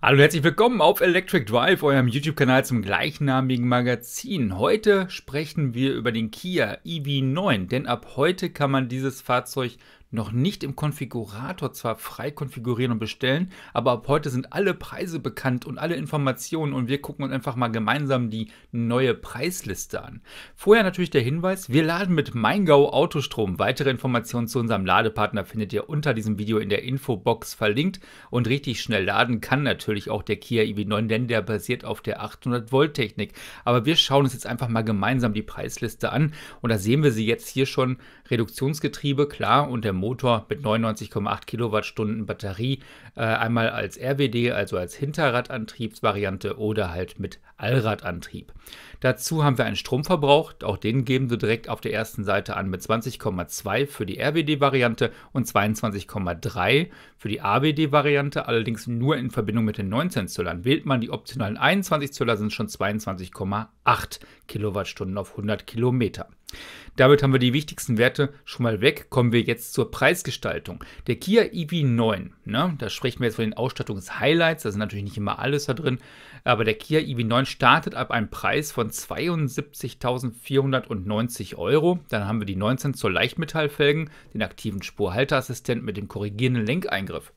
Hallo und herzlich willkommen auf Electric Drive, eurem YouTube-Kanal zum gleichnamigen Magazin. Heute sprechen wir über den Kia EV9, denn ab heute kann man dieses Fahrzeug noch nicht im Konfigurator zwar frei konfigurieren und bestellen, aber ab heute sind alle Preise bekannt und alle Informationen und wir gucken uns einfach mal gemeinsam die neue Preisliste an. Vorher natürlich der Hinweis, wir laden mit Maingau Autostrom. Weitere Informationen zu unserem Ladepartner findet ihr unter diesem Video in der Infobox verlinkt und richtig schnell laden kann natürlich auch der Kia EV9, denn der basiert auf der 800 Volt Technik. Aber wir schauen uns jetzt einfach mal gemeinsam die Preisliste an und da sehen wir sie jetzt hier schon, Reduktionsgetriebe, klar, und der Motor mit 99,8 Kilowattstunden Batterie, äh, einmal als RWD, also als Hinterradantriebsvariante oder halt mit Allradantrieb. Dazu haben wir einen Stromverbrauch, auch den geben sie direkt auf der ersten Seite an mit 20,2 für die RWD-Variante und 22,3 für die AWD-Variante, allerdings nur in Verbindung mit den 19 Zöllern. Wählt man die optionalen 21 Zöller, sind es schon 22,8 Kilowattstunden auf 100 Kilometer. Damit haben wir die wichtigsten Werte schon mal weg. Kommen wir jetzt zur Preisgestaltung. Der Kia EV9, ne, da sprechen wir jetzt von den Ausstattungshighlights, da sind natürlich nicht immer alles da drin, aber der Kia EV9 startet ab einem Preis von 72.490 Euro. Dann haben wir die 19 Zoll Leichtmetallfelgen, den aktiven Spurhalteassistent mit dem korrigierenden Lenkeingriff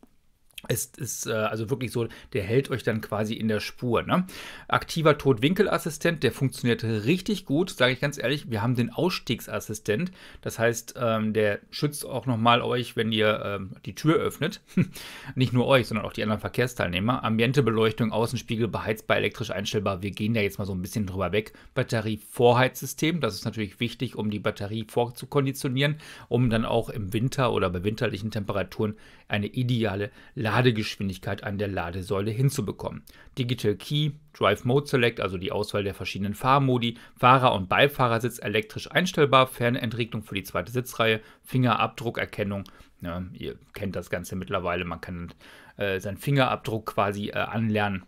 ist, ist äh, also wirklich so, der hält euch dann quasi in der Spur. Ne? Aktiver Totwinkelassistent, der funktioniert richtig gut, sage ich ganz ehrlich. Wir haben den Ausstiegsassistent, das heißt, ähm, der schützt auch nochmal euch, wenn ihr ähm, die Tür öffnet. Nicht nur euch, sondern auch die anderen Verkehrsteilnehmer. Ambientebeleuchtung, Außenspiegel beheizbar, elektrisch einstellbar. Wir gehen da jetzt mal so ein bisschen drüber weg. Batterievorheizsystem, das ist natürlich wichtig, um die Batterie vorzukonditionieren, um dann auch im Winter oder bei winterlichen Temperaturen eine ideale Ladegeschwindigkeit an der Ladesäule hinzubekommen. Digital Key, Drive Mode Select, also die Auswahl der verschiedenen Fahrmodi, Fahrer- und Beifahrersitz elektrisch einstellbar, Fernentrichtung für die zweite Sitzreihe, Fingerabdruckerkennung. Ja, ihr kennt das Ganze mittlerweile, man kann äh, seinen Fingerabdruck quasi äh, anlernen.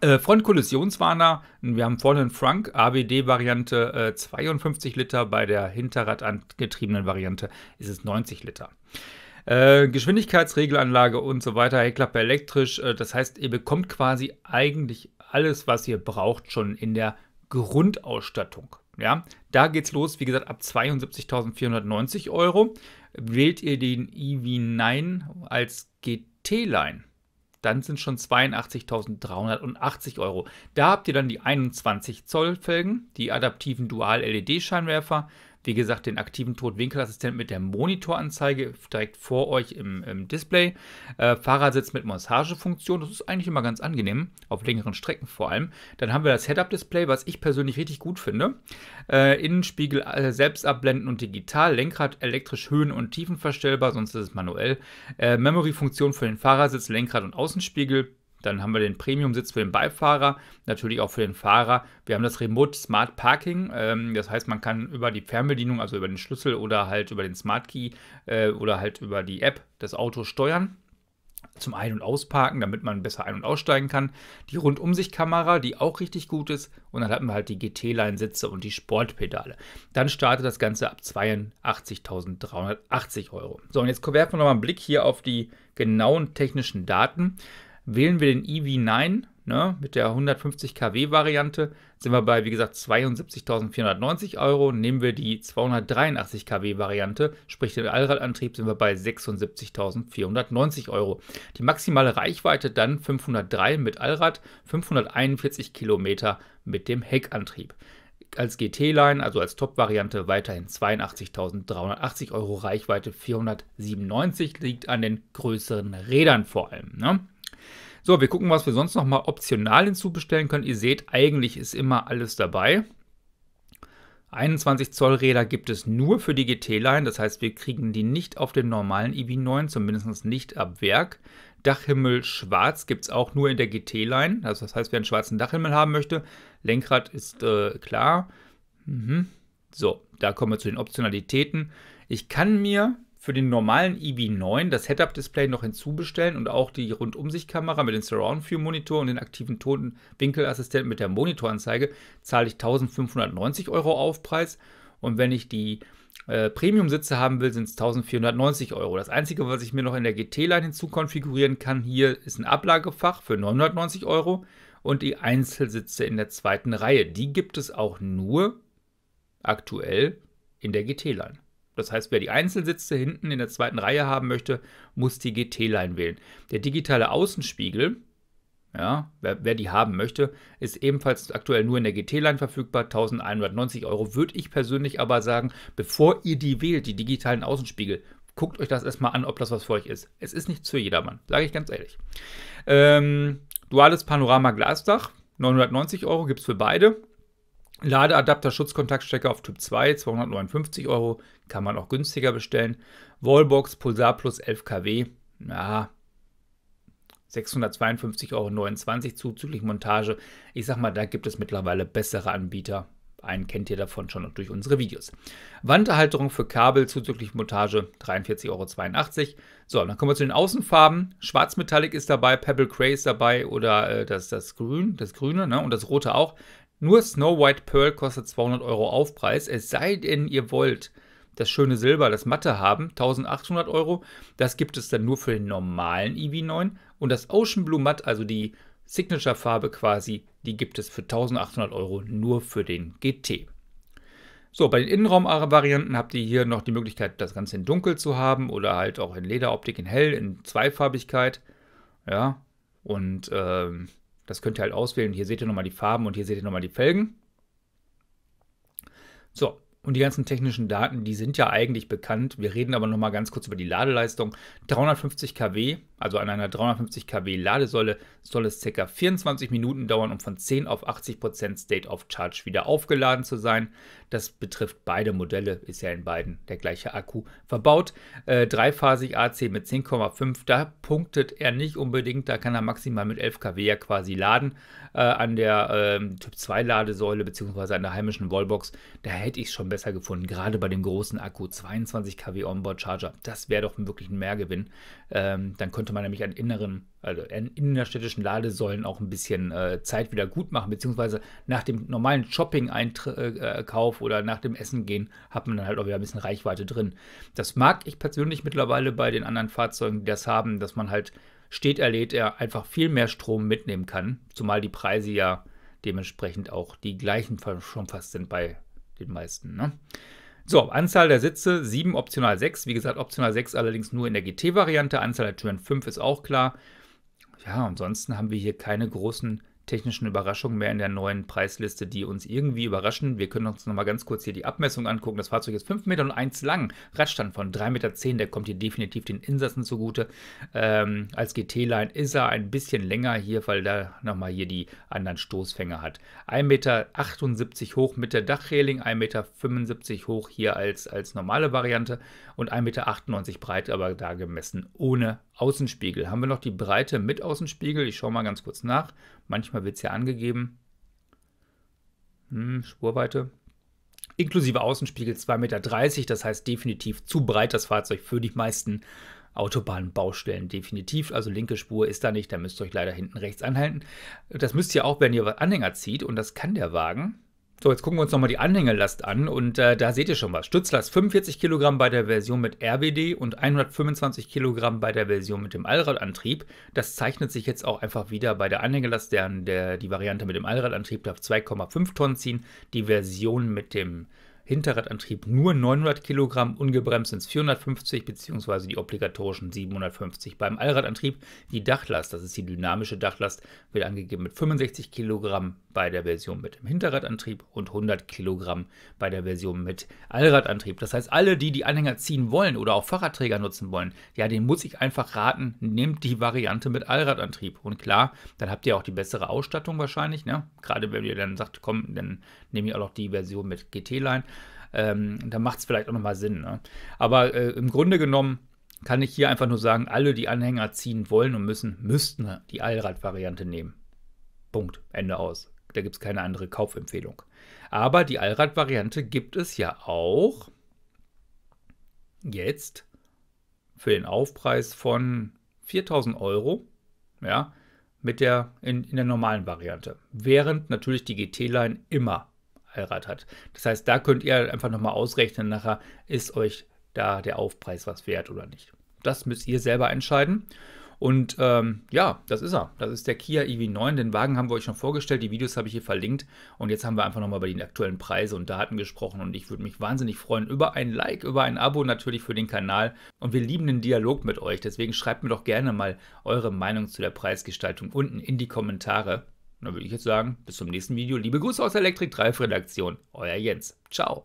Äh, Frontkollisionswarner, wir haben vorne einen Frank, ABD-Variante äh, 52 Liter, bei der Hinterradangetriebenen Variante ist es 90 Liter. Äh, Geschwindigkeitsregelanlage und so weiter, Heckklappe elektrisch. Äh, das heißt, ihr bekommt quasi eigentlich alles, was ihr braucht, schon in der Grundausstattung. Ja, da geht's los, wie gesagt, ab 72.490 Euro. Wählt ihr den EV9 als GT-Line, dann sind schon 82.380 Euro. Da habt ihr dann die 21 Zoll Felgen, die adaptiven Dual-LED-Scheinwerfer, wie gesagt, den aktiven Totwinkelassistent mit der Monitoranzeige direkt vor euch im, im Display. Äh, Fahrersitz mit Massagefunktion, das ist eigentlich immer ganz angenehm, auf längeren Strecken vor allem. Dann haben wir das Head-Up-Display, was ich persönlich richtig gut finde. Äh, Innenspiegel äh, selbst abblenden und digital. Lenkrad elektrisch höhen- und Tiefen verstellbar, sonst ist es manuell. Äh, Memory-Funktion für den Fahrersitz, Lenkrad und Außenspiegel. Dann haben wir den Premium-Sitz für den Beifahrer, natürlich auch für den Fahrer. Wir haben das Remote Smart Parking, ähm, das heißt, man kann über die Fernbedienung, also über den Schlüssel oder halt über den Smart Key äh, oder halt über die App das Auto steuern zum Ein- und Ausparken, damit man besser ein- und aussteigen kann. Die Rundumsichtkamera, die auch richtig gut ist. Und dann hatten wir halt die GT-Line-Sitze und die Sportpedale. Dann startet das Ganze ab 82.380 Euro. So, und jetzt werfen wir nochmal einen Blick hier auf die genauen technischen Daten. Wählen wir den EV9 ne, mit der 150 kW Variante, sind wir bei, wie gesagt, 72.490 Euro. Nehmen wir die 283 kW Variante, sprich den Allradantrieb, sind wir bei 76.490 Euro. Die maximale Reichweite dann 503 mit Allrad, 541 km mit dem Heckantrieb als GT-Line, also als Top-Variante, weiterhin 82.380 Euro Reichweite, 497 liegt an den größeren Rädern vor allem. Ne? So, wir gucken, was wir sonst noch mal optional hinzubestellen können. Ihr seht, eigentlich ist immer alles dabei. 21 Zoll Räder gibt es nur für die GT-Line, das heißt, wir kriegen die nicht auf den normalen EV9, zumindest nicht ab Werk. Dachhimmel schwarz gibt es auch nur in der GT-Line, also das heißt, wer einen schwarzen Dachhimmel haben möchte, Lenkrad ist äh, klar. Mhm. So, da kommen wir zu den Optionalitäten. Ich kann mir für den normalen EB9 das Head-Up-Display noch hinzubestellen und auch die Rundumsichtkamera mit dem Surround-View-Monitor und den aktiven Tonwinkelassistenten mit der Monitoranzeige zahle ich 1590 Euro Aufpreis. Und wenn ich die äh, Premium-Sitze haben will, sind es 1490 Euro. Das Einzige, was ich mir noch in der GT-Line hinzukonfigurieren kann, hier ist ein Ablagefach für 990 Euro und die Einzelsitze in der zweiten Reihe. Die gibt es auch nur aktuell in der GT-Line. Das heißt, wer die Einzelsitze hinten in der zweiten Reihe haben möchte, muss die GT-Line wählen. Der digitale Außenspiegel, ja, wer, wer, die haben möchte, ist ebenfalls aktuell nur in der GT-Line verfügbar. 1190 Euro würde ich persönlich aber sagen, bevor ihr die wählt, die digitalen Außenspiegel, guckt euch das erstmal an, ob das was für euch ist. Es ist nichts für jedermann, sage ich ganz ehrlich. Ähm, duales Panorama-Glasdach, 990 Euro gibt es für beide. Ladeadapter Schutzkontaktstecker auf Typ 2, 259 Euro, kann man auch günstiger bestellen. Wallbox Pulsar Plus 11 kW, ja, 652,29 Euro zuzüglich Montage. Ich sag mal, da gibt es mittlerweile bessere Anbieter. Einen kennt ihr davon schon durch unsere Videos. Wanderhalterung für Kabel zuzüglich Montage 43,82 Euro. So, dann kommen wir zu den Außenfarben. Schwarzmetallic ist dabei, Pebble Cray ist dabei oder äh, das, das Grün, das Grüne ne? und das Rote auch. Nur Snow White Pearl kostet 200 Euro Aufpreis, es sei denn, ihr wollt das schöne Silber, das Matte haben, 1800 Euro. Das gibt es dann nur für den normalen EV9. Und das Ocean Blue Matte, also die Signature-Farbe quasi, die gibt es für 1800 Euro nur für den GT. So, bei den Innenraum-Varianten habt ihr hier noch die Möglichkeit, das Ganze in dunkel zu haben oder halt auch in Lederoptik, in hell, in Zweifarbigkeit. Ja, und ähm, das könnt ihr halt auswählen. Hier seht ihr nochmal die Farben und hier seht ihr nochmal die Felgen. So, und die ganzen technischen Daten, die sind ja eigentlich bekannt. Wir reden aber nochmal ganz kurz über die Ladeleistung. 350 kW also an einer 350 kW Ladesäule, soll es ca. 24 Minuten dauern, um von 10 auf 80% State of Charge wieder aufgeladen zu sein. Das betrifft beide Modelle, ist ja in beiden der gleiche Akku verbaut. Äh, dreiphasig AC mit 10,5, da punktet er nicht unbedingt, da kann er maximal mit 11 kW ja quasi laden. Äh, an der äh, Typ 2 Ladesäule bzw. an der heimischen Wallbox, da hätte ich es schon besser gefunden, gerade bei dem großen Akku 22 kW Onboard Charger. Das wäre doch wirklich ein Mehrgewinn. Ähm, dann könnte könnte man nämlich an inneren, also an innerstädtischen Ladesäulen auch ein bisschen äh, Zeit wieder gut machen, beziehungsweise nach dem normalen Shopping-Einkauf äh, oder nach dem Essen gehen, hat man dann halt auch wieder ein bisschen Reichweite drin. Das mag ich persönlich mittlerweile bei den anderen Fahrzeugen, die das haben, dass man halt steht erlädt, er einfach viel mehr Strom mitnehmen kann, zumal die Preise ja dementsprechend auch die gleichen schon fast sind bei den meisten. Ne? So, Anzahl der Sitze 7, optional 6. Wie gesagt, optional 6 allerdings nur in der GT-Variante. Anzahl der Türen 5 ist auch klar. Ja, ansonsten haben wir hier keine großen technischen Überraschungen mehr in der neuen Preisliste, die uns irgendwie überraschen. Wir können uns nochmal ganz kurz hier die Abmessung angucken. Das Fahrzeug ist 5 Meter und 1 lang, Radstand von 3,10 Meter, der kommt hier definitiv den Insassen zugute. Ähm, als GT-Line ist er ein bisschen länger hier, weil er nochmal hier die anderen Stoßfänger hat. 1,78 Meter hoch mit der Dachreling, 1,75 Meter hoch hier als, als normale Variante und 1,98 Meter breit, aber da gemessen ohne Außenspiegel. Haben wir noch die Breite mit Außenspiegel? Ich schaue mal ganz kurz nach. Manchmal manchmal wird es ja angegeben. Hm, Spurweite. Inklusive Außenspiegel 2,30 Meter, das heißt definitiv zu breit das Fahrzeug für die meisten Autobahnbaustellen definitiv. Also linke Spur ist da nicht, da müsst ihr euch leider hinten rechts anhalten. Das müsst ihr auch, wenn ihr Anhänger zieht und das kann der Wagen. So, jetzt gucken wir uns nochmal die Anhängelast an und äh, da seht ihr schon was. Stützlast 45 kg bei der Version mit RBD und 125 kg bei der Version mit dem Allradantrieb. Das zeichnet sich jetzt auch einfach wieder bei der Anhängelast, der, der die Variante mit dem Allradantrieb darf 2,5 Tonnen ziehen, die Version mit dem Hinterradantrieb nur 900 Kilogramm, ungebremst sind es 450 beziehungsweise die obligatorischen 750. Beim Allradantrieb die Dachlast, das ist die dynamische Dachlast, wird angegeben mit 65 Kilogramm bei der Version mit dem Hinterradantrieb und 100 Kilogramm bei der Version mit Allradantrieb. Das heißt, alle, die die Anhänger ziehen wollen oder auch Fahrradträger nutzen wollen, ja, den muss ich einfach raten, nehmt die Variante mit Allradantrieb. Und klar, dann habt ihr auch die bessere Ausstattung wahrscheinlich, ne? gerade wenn ihr dann sagt, komm, dann nehme ich auch noch die Version mit GT-Line ähm, dann macht es vielleicht auch nochmal Sinn. Ne? Aber äh, im Grunde genommen kann ich hier einfach nur sagen, alle, die Anhänger ziehen wollen und müssen, müssten die Allrad-Variante nehmen. Punkt. Ende aus. Da gibt es keine andere Kaufempfehlung. Aber die Allrad-Variante gibt es ja auch jetzt für den Aufpreis von 4000 Euro. Ja, mit der in, in der normalen Variante. Während natürlich die GT-Line immer Heirat hat. Das heißt, da könnt ihr halt einfach nochmal ausrechnen nachher, ist euch da der Aufpreis was wert oder nicht. Das müsst ihr selber entscheiden. Und ähm, ja, das ist er. Das ist der Kia EV9. Den Wagen haben wir euch schon vorgestellt. Die Videos habe ich hier verlinkt. Und jetzt haben wir einfach nochmal über die aktuellen Preise und Daten gesprochen. Und ich würde mich wahnsinnig freuen über ein Like, über ein Abo natürlich für den Kanal. Und wir lieben den Dialog mit euch. Deswegen schreibt mir doch gerne mal eure Meinung zu der Preisgestaltung unten in die Kommentare. Und dann würde ich jetzt sagen, bis zum nächsten Video. Liebe Grüße aus der Elektrik 3 Redaktion. Euer Jens. Ciao.